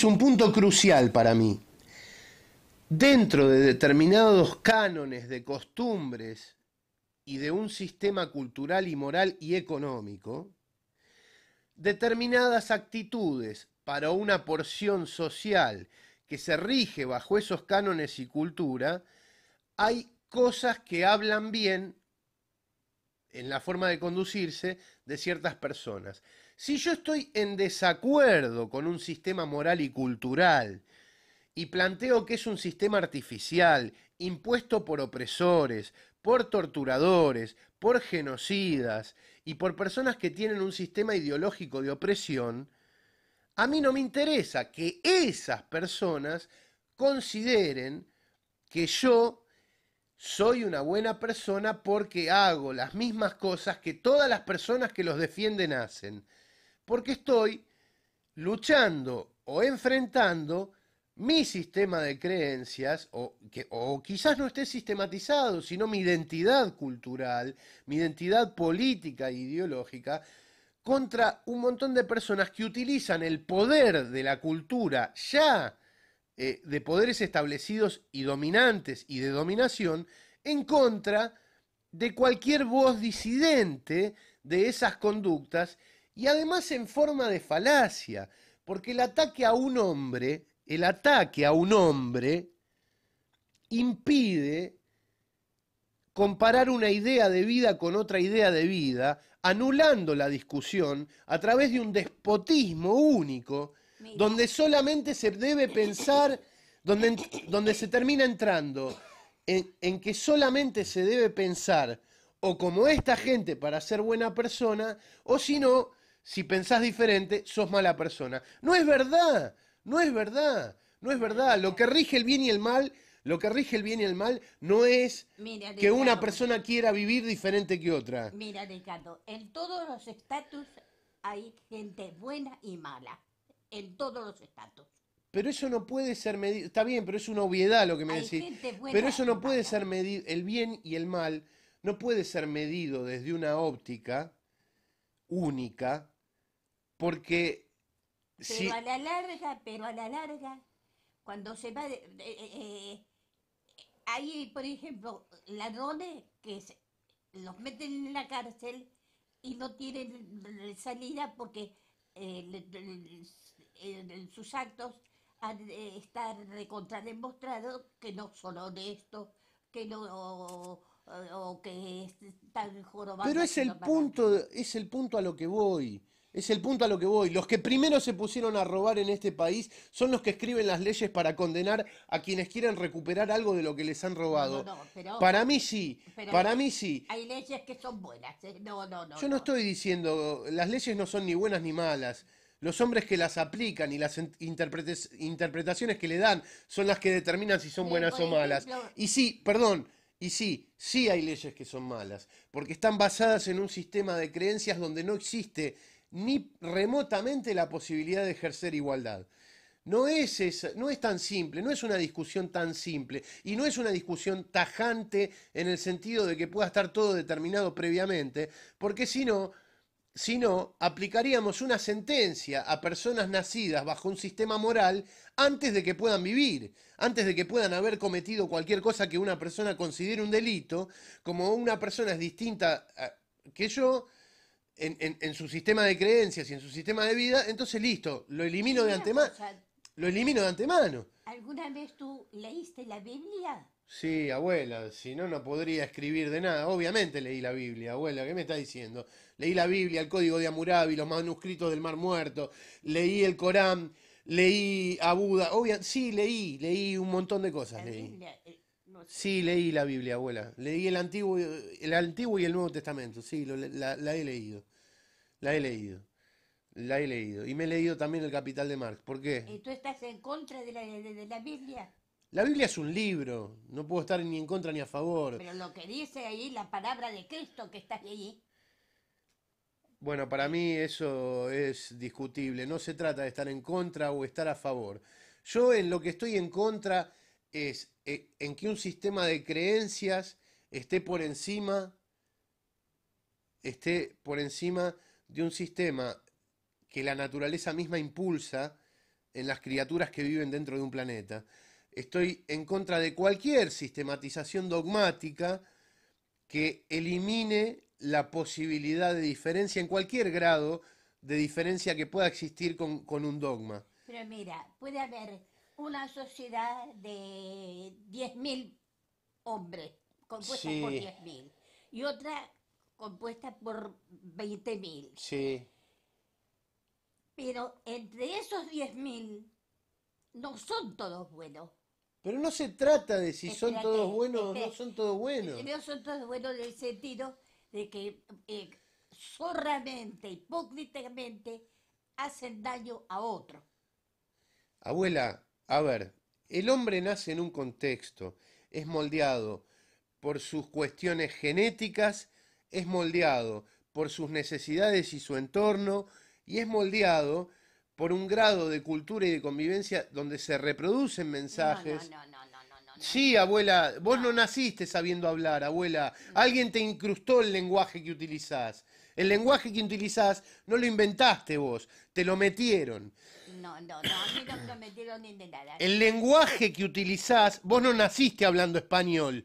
es un punto crucial para mí. Dentro de determinados cánones de costumbres y de un sistema cultural y moral y económico, determinadas actitudes para una porción social que se rige bajo esos cánones y cultura, hay cosas que hablan bien en la forma de conducirse de ciertas personas. Si yo estoy en desacuerdo con un sistema moral y cultural y planteo que es un sistema artificial, impuesto por opresores, por torturadores, por genocidas y por personas que tienen un sistema ideológico de opresión, a mí no me interesa que esas personas consideren que yo soy una buena persona porque hago las mismas cosas que todas las personas que los defienden hacen, porque estoy luchando o enfrentando mi sistema de creencias, o, que, o quizás no esté sistematizado, sino mi identidad cultural, mi identidad política e ideológica, contra un montón de personas que utilizan el poder de la cultura ya eh, de poderes establecidos y dominantes y de dominación en contra de cualquier voz disidente de esas conductas y además en forma de falacia, porque el ataque a un hombre, el ataque a un hombre impide comparar una idea de vida con otra idea de vida, anulando la discusión a través de un despotismo único donde solamente se debe pensar, donde, se termina entrando en, que solamente se debe pensar o como esta gente para ser buena persona, o si no, si pensás diferente, sos mala persona. No es verdad, no es verdad, no es verdad. Lo que rige el bien y el mal, lo que rige el bien y el mal no es que una persona quiera vivir diferente que otra. Mira, Ricardo, en todos los estatus hay gente buena y mala en todos los estados. Pero eso no puede ser medido. Está bien, pero es una obviedad lo que me decís. Pero eso no puede ser medido. El bien y el mal no puede ser medido desde una óptica única, porque. Pero a la larga, pero a la larga, cuando se va. Eh, eh, hay, por ejemplo, ladrones que los meten en la cárcel y no tienen salida porque eh, en, sus actos estar demostrado que no son honestos, que no o, que están jorobando. Pero es el punto, es el punto a lo que voy. Es el punto a lo que voy. Los que primero se pusieron a robar en este país son los que escriben las leyes para condenar a quienes quieran recuperar algo de lo que les han robado. para mí sí. para mí sí. Hay leyes que son buenas. ¿eh? No, no, no. Yo no estoy diciendo las leyes no son ni buenas ni malas los hombres que las aplican y las interpretaciones que le dan son las que determinan si son buenas o malas. Y sí, perdón, y sí, sí hay leyes que son malas, porque están basadas en un sistema de creencias donde no existe ni remotamente la posibilidad de ejercer igualdad. No es, no es tan simple, no es una discusión tan simple y no es una discusión tajante en el sentido de que pueda estar todo determinado previamente, porque si no, sino aplicaríamos una sentencia a personas nacidas bajo un sistema moral antes de que puedan vivir, antes de que puedan haber cometido cualquier cosa que una persona considere un delito, como una persona es distinta que yo en, su sistema de creencias y en su sistema de vida, entonces listo, lo elimino de antemano. Lo elimino de antemano. ¿Alguna vez tú leíste la Biblia? Sí, abuela, si no, no podría escribir de nada. Obviamente leí la Biblia, abuela, ¿qué me está diciendo? Leí la Biblia, el Código de Hammurabi, los manuscritos del Mar Muerto, leí el Corán, leí a Buda. Obvia... Sí, leí, leí un montón de cosas. Eh, sí, leí la Biblia, abuela. Leí el Antiguo, el Antiguo y el Nuevo Testamento, sí, lo, la, he leído. La he leído. La he leído. Y me he leído también el Capital de Marx. ¿Por qué? ¿Y tú estás en contra de la, de la Biblia? La Biblia es un libro, no puedo estar ni en contra ni a favor. Pero lo que dice ahí, la palabra de Cristo que está ahí. Bueno, para mí eso es discutible. No se trata de estar en contra o estar a favor. Yo en lo que estoy en contra es eh, en que un sistema de creencias esté por encima, esté por encima de un sistema que la naturaleza misma impulsa en las criaturas que viven dentro de un planeta. Estoy en contra de cualquier sistematización dogmática que elimine la posibilidad de diferencia en cualquier grado de diferencia que pueda existir con, un dogma. Pero mira, puede haber una sociedad de 10.000 hombres compuesta por 10.000 y otra compuesta por 20.000. Sí. Pero entre esos 10.000 no son todos buenos. Pero no se trata de si son todos buenos o no son todos buenos. No son todos buenos en el sentido de que eh, zorramente, hipócritamente, hacen daño a otro. Abuela, a ver, el hombre nace en un contexto, es moldeado por sus cuestiones genéticas, es moldeado por sus necesidades y su entorno, y es moldeado por un grado de cultura y de convivencia donde se reproducen mensajes. No, no, no, no, Sí, abuela, vos no. naciste sabiendo hablar, abuela. Alguien te incrustó el lenguaje que utilizás. El lenguaje que utilizás no lo inventaste vos, te lo metieron. No, no, no, a mí no me lo metieron ni de nada. El lenguaje que utilizás, vos no naciste hablando español.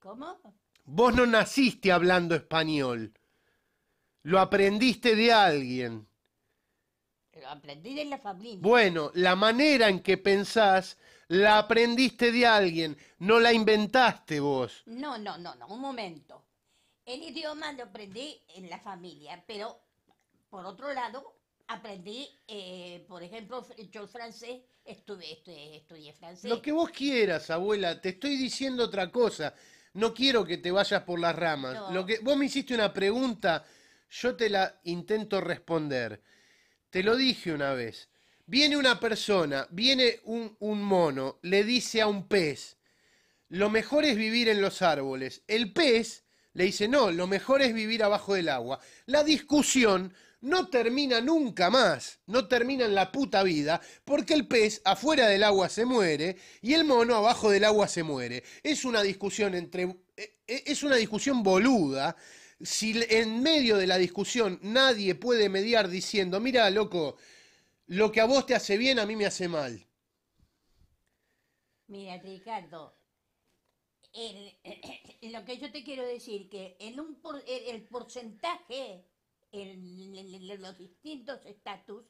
¿Cómo? Vos no naciste hablando español. Lo aprendiste de alguien aprendí de la familia. Bueno, la manera en que pensás la aprendiste de alguien, no la inventaste vos. No, no, no, no, un momento. El idioma lo aprendí en la familia, pero por otro lado, aprendí, eh, por ejemplo, yo francés, estuve, estudié, francés. Lo que vos quieras, abuela, te estoy diciendo otra cosa. No quiero que te vayas por las ramas. Lo que, vos me hiciste una pregunta, yo te la intento responder. Te lo dije una vez. Viene una persona, viene un, mono, le dice a un pez, lo mejor es vivir en los árboles. El pez le dice, no, lo mejor es vivir abajo del agua. La discusión no termina nunca más, no termina en la puta vida, porque el pez afuera del agua se muere y el mono abajo del agua se muere. Es una discusión entre... E, e, es una discusión boluda si en medio de la discusión nadie puede mediar diciendo, mira, loco, lo que a vos te hace bien a mí me hace mal. Mira, Ricardo, lo que yo te quiero decir, que en un el, el, porcentaje, en los distintos estatus,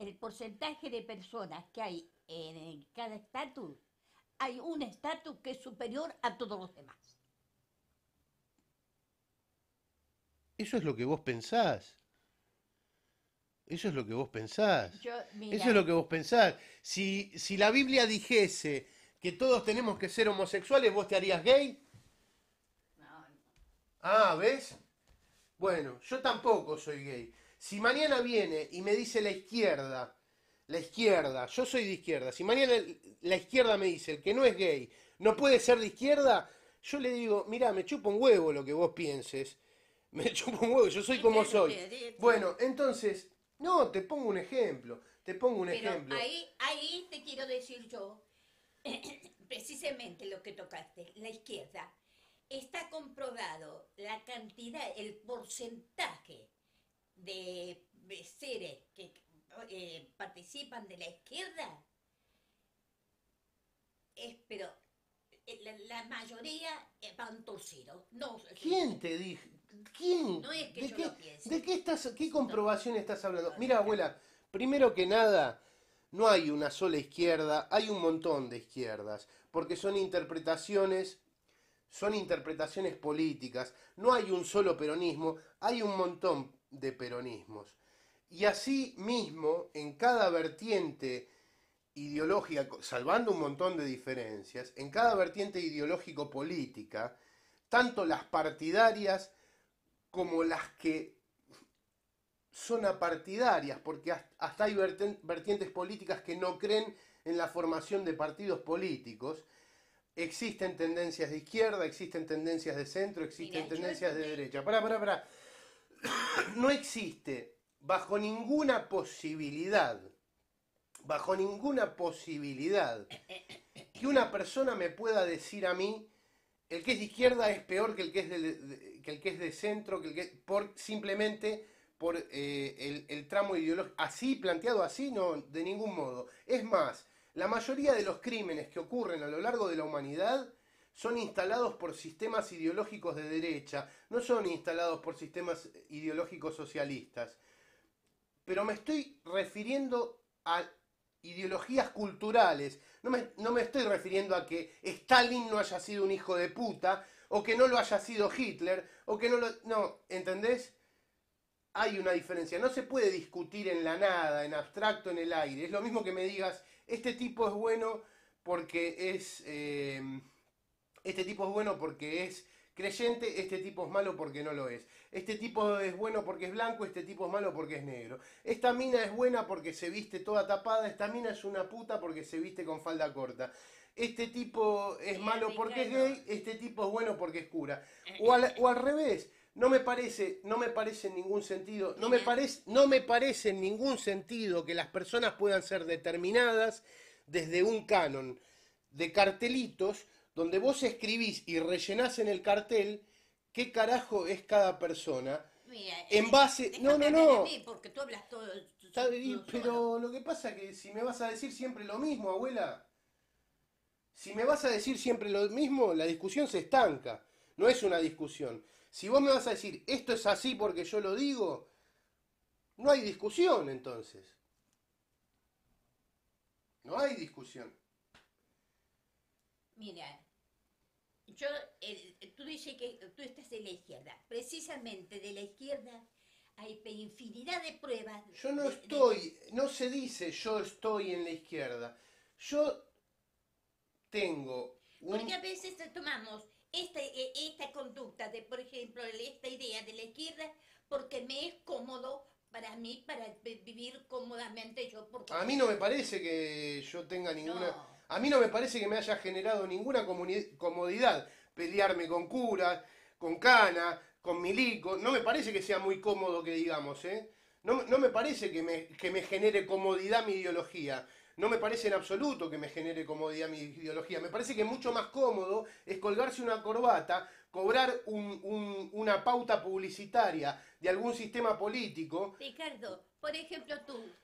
el porcentaje de personas que hay en cada estatus, hay un estatus que es superior a todos los demás. Eso es lo que vos pensás. Eso es lo que vos pensás. Eso es lo que vos pensás. Si, si la Biblia dijese que todos tenemos que ser homosexuales, ¿vos te harías gay? Ah, ¿ves? Bueno, yo tampoco soy gay. Si mañana viene y me dice la izquierda, la izquierda, yo soy de izquierda, si mañana la izquierda me dice el que no es gay no puede ser de izquierda, yo le digo, mira, me chupa un huevo lo que vos pienses me chupo un huevo, yo soy como soy. Bueno, entonces, no, te pongo un ejemplo. Te pongo un ejemplo. Ahí, ahí te quiero decir yo, precisamente lo que tocaste, la izquierda. Está comprobado la cantidad, el porcentaje de seres que eh, participan de la izquierda es, pero eh, la, mayoría eh, van torcidos. No, ¿Quién te dijo? ¿De, qué, estás, qué comprobación estás hablando? Mira, abuela, primero que nada, no hay una sola izquierda, hay un montón de izquierdas, porque son interpretaciones, son interpretaciones políticas, no hay un solo peronismo, hay un montón de peronismos. Y así mismo, en cada vertiente ideológica, salvando un montón de diferencias, en cada vertiente ideológico-política, tanto las partidarias como las que son apartidarias, porque hasta hay vertientes políticas que no creen en la formación de partidos políticos. Existen tendencias de izquierda, existen tendencias de centro, existen tendencias de derecha. Pará, pará, pará. No existe bajo ninguna posibilidad, bajo ninguna posibilidad, que una persona me pueda decir a mí el que es de izquierda es peor que el que es de, el que es de centro, que el por simplemente por eh, el, el, tramo ideológico. Así, planteado así, no, de ningún modo. Es más, la mayoría de los crímenes que ocurren a lo largo de la humanidad son instalados por sistemas ideológicos de derecha, no son instalados por sistemas ideológicos socialistas. Pero me estoy refiriendo al ideologías culturales. No me, no me, estoy refiriendo a que Stalin no haya sido un hijo de puta, o que no lo haya sido Hitler, o que no lo... No, ¿entendés? Hay una diferencia. No se puede discutir en la nada, en abstracto, en el aire. Es lo mismo que me digas, este tipo es bueno porque es... Eh, este tipo es bueno porque es creyente, este tipo es malo porque no lo es. Este tipo es bueno porque es blanco, este tipo es malo porque es negro. Esta mina es buena porque se viste toda tapada, esta mina es una puta porque se viste con falda corta. Este tipo es malo porque es gay, este tipo es bueno porque es cura. Eh, o al, eh, eh. o al revés, no me parece, no me parece en ningún sentido, no me parece, no me parece en ningún sentido que las personas puedan ser determinadas desde un canon de cartelitos donde vos escribís y rellenás en el cartel qué carajo es cada persona. en eh, base. No, no, no. porque tú hablas todo. pero lo que pasa es que si me vas a decir siempre lo mismo, abuela. Si me vas a decir siempre lo mismo, la discusión se estanca. No es una discusión. Si vos me vas a decir esto es así porque yo lo digo, no hay discusión entonces. No hay discusión. Mira, yo, tú dices que tú estás de la izquierda. Precisamente de la izquierda hay infinidad de pruebas. Yo no estoy, no se dice yo estoy en la izquierda. Yo tengo. Un... Porque a veces tomamos esta, e, conducta de, por ejemplo, esta idea de la izquierda porque me es cómodo para mí, para vivir cómodamente yo. A mí no me parece que yo tenga ninguna. A mí no me parece que me haya generado ninguna comodidad pelearme con Cura, con Cana, con Milico. No me parece que sea muy cómodo que digamos, ¿eh? No, me parece que me, que me genere comodidad mi ideología. No me parece en absoluto que me genere comodidad mi ideología. Me parece que mucho más cómodo es colgarse una corbata, cobrar una pauta publicitaria de algún sistema político. Ricardo, por ejemplo tú,